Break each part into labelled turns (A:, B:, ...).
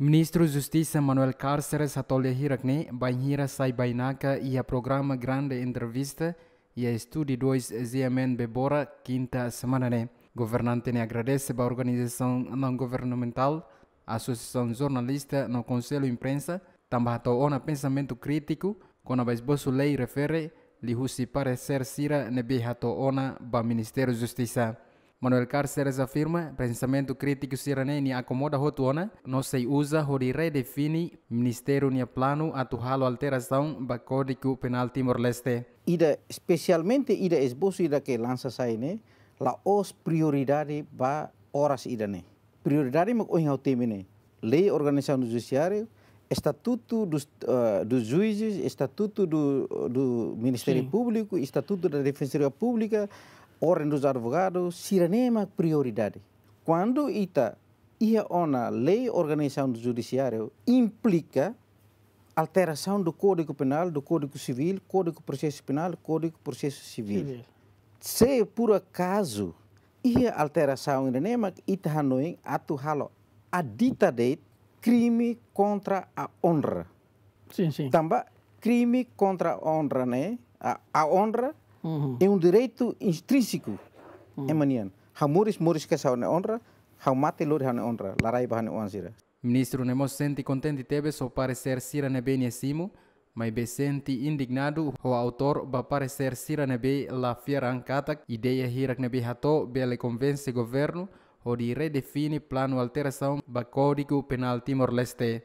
A: Ministro Justiça Manuel Cárceres Atolia Hirakne banhira sai bainaka ia programa grande entrevista e ia estúdio 2 ZMN Bebora quinta semana né. Governante ne agradece a organização não governamental, Associação Jornalista no Conselho Imprensa, também ona pensamento crítico, quando a esboço lei refere, lhe parecer sira ne ona ba Ministério Justiça. Manuel Carceres afirma pensamento crítico siraneni acomoda rotuona, não se usa hori redefine ministério nia plano atuhalo alteração ba código penal Timor-Leste.
B: Ida, especialmente ida esboço ida que lança sai ne, la os prioridade ba horas ida né. Prioridade mak oinhau time né. Lei organização do judiciário, estatuto dos, uh, dos juízes, estatuto do, do Ministério Sim. Público, estatuto da Defensoria Pública, Ordem dos Advogados, Siranema prioridade. Quando ita ia ona lei organização do judiciário implica alteração do Código Penal, do Código Civil, Código Processo Penal, Código Processo Civil. Sim. Se por acaso ia alteração em ita hanoi atu halo dita de crime contra a honra. Sim, sim. Também crime contra a honra, né? A, a honra Uhum. É um direito intrínseco uhum. é mania, Há moris muris que são honra, há mate, lor, há honra, larai, há honra.
A: Ministro, não senti contente teve seu parecer sira nebe niesimo, mas be sente indignado o autor ba parecer sira nebe la fiera ankatak ideia hirak nebe hato bele convence governo o di redefine plano alteração ba código penal Timor-Leste.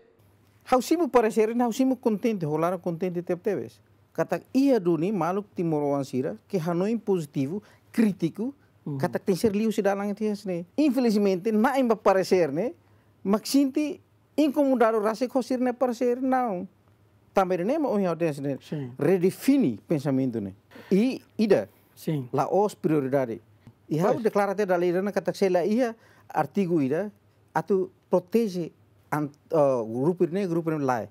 B: Hausimo parecer, hausimo contente, rolaram contente teve teves. Kata iya duni maluk timoransira ke hanoi positivo, kritiku hmm. kata liu si dalang itu ya sini Infelizmente na imba parecer ne, maxinti incomodado rasik kosir ne parecer não. Também ne ma unha tias ne. Redefine pensamento ne. i ida. Sim. La os prioridade. i hau declarate da dana kata sela ia artigo ida atu protege ant, uh, eh, grupo ne grupir ne lai.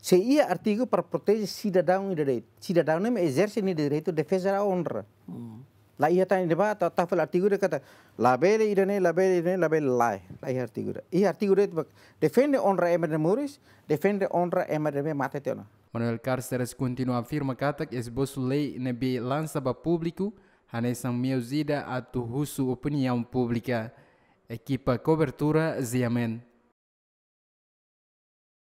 B: Se ia artigo para proteger cidadão e direito. Cidadão não exerce nem direito de defesa da honra. Hum. Lá ia tá em debate, tá falando artigo de kata labele irene labele irene labele lai. Lá ia artigo de. Ia artigo de defende honra emer de muris, defende honra emer de mate
A: Manuel Carceres continua afirma kata que esboço lei nebe lançaba público, hanesam meusida husu russo opinião pública. Equipa cobertura Ziamen.